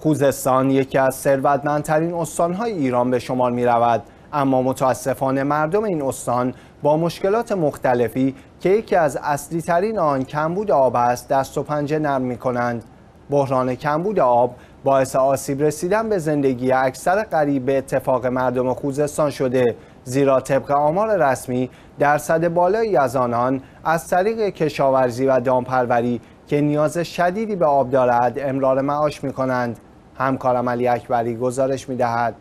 خوزستان یکی از ثروتمندترین استانهای ایران به شمار می رود اما متاسفانه مردم این استان با مشکلات مختلفی که یکی از اصلی ترین آن کمبود آب است دست و پنجه نرم می کنند بحران کمبود آب باعث آسیب رسیدن به زندگی اکثر قریب به اتفاق مردم خوزستان شده زیرا طبق آمار رسمی درصد بالایی از آنان از طریق کشاورزی و دامپروری که نیاز شدیدی به آب دارد امرار معاش می کنند همکارم علی اکبری گزارش می دهد.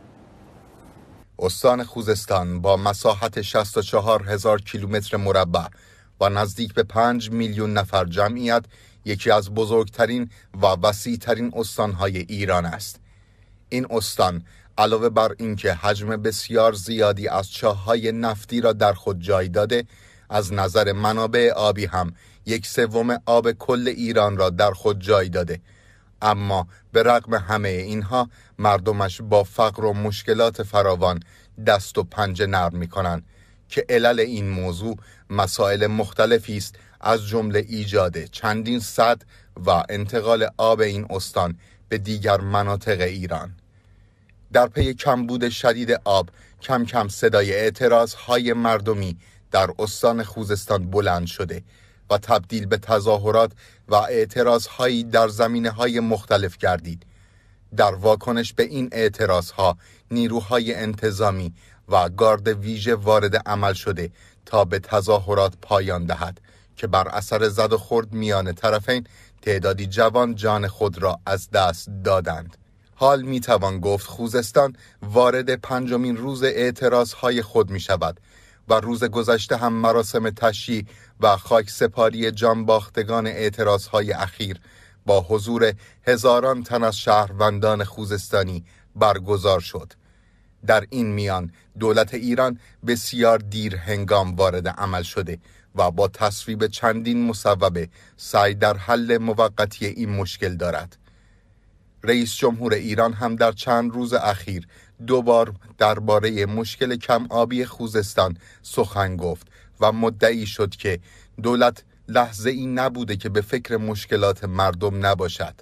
استان خوزستان با مساحت 64 هزار کیلومتر مربع و نزدیک به 5 میلیون نفر جمعیت یکی از بزرگترین و وسیعترین استانهای ایران است. این استان علاوه بر اینکه حجم بسیار زیادی از چاهای نفتی را در خود جای داده از نظر منابع آبی هم یک سوم آب کل ایران را در خود جای داده اما به رغم همه اینها مردمش با فقر و مشکلات فراوان دست و پنجه نرم می کنن که علل این موضوع مسائل مختلفی است از جمله ایجاد چندین صد و انتقال آب این استان به دیگر مناطق ایران در پی کمبود شدید آب کم کم صدای اعتراض های مردمی در استان خوزستان بلند شده و تبدیل به تظاهرات و اعتراض هایی در زمینه های مختلف گردید در واکنش به این اعتراض ها نیروهای انتظامی و گارد ویژه وارد عمل شده تا به تظاهرات پایان دهد که بر اثر زد و خورد میان طرفین تعدادی جوان جان خود را از دست دادند حال میتوان گفت خوزستان وارد پنجمین روز اعتراض های خود می شود و روز گذشته هم مراسم تشیی و خاک سپاری جانباختگان اعتراض های اخیر با حضور هزاران تن از شهروندان خوزستانی برگزار شد. در این میان دولت ایران بسیار دیر هنگام وارد عمل شده و با تصویب چندین مصوبه سعی در حل موقتی این مشکل دارد. رئیس جمهور ایران هم در چند روز اخیر دوبار درباره مشکل کم آبی خوزستان سخن گفت و مدعی شد که دولت لحظه این نبوده که به فکر مشکلات مردم نباشد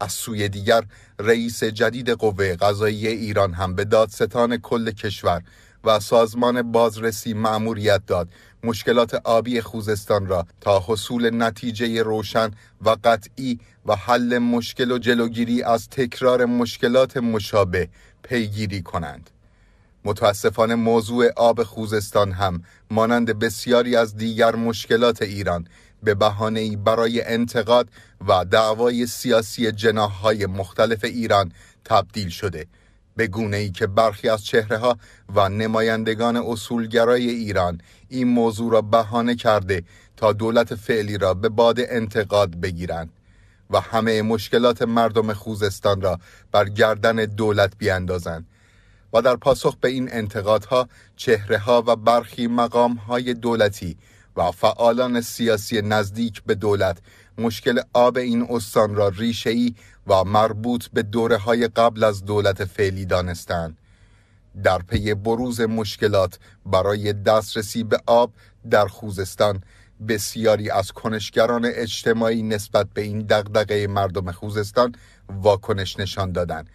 از سوی دیگر رئیس جدید قوه قضایی ایران هم به دادستان کل کشور و سازمان بازرسی مأموریت داد مشکلات آبی خوزستان را تا حصول نتیجه روشن و قطعی و حل مشکل و جلوگیری از تکرار مشکلات مشابه پیگیری کنند متاسفانه موضوع آب خوزستان هم مانند بسیاری از دیگر مشکلات ایران به ای برای انتقاد و دعوای سیاسی های مختلف ایران تبدیل شده به گونه ای که برخی از چهره ها و نمایندگان اصولگرای ایران این موضوع را بهانه کرده تا دولت فعلی را به باد انتقاد بگیرند و همه مشکلات مردم خوزستان را بر گردن دولت بیاندازند و در پاسخ به این انتقادها چهره ها و برخی مقام های دولتی و فعالان سیاسی نزدیک به دولت مشکل آب این استان را ریشهای و مربوط به دوره های قبل از دولت فعلی دانستند. در پی بروز مشکلات برای دسترسی به آب در خوزستان بسیاری از کنشگران اجتماعی نسبت به این دغدغه مردم خوزستان واکنش نشان دادند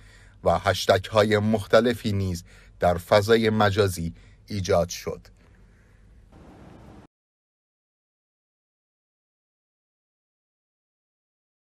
و هشتک های مختلفی نیز در فضای مجازی ایجاد شد.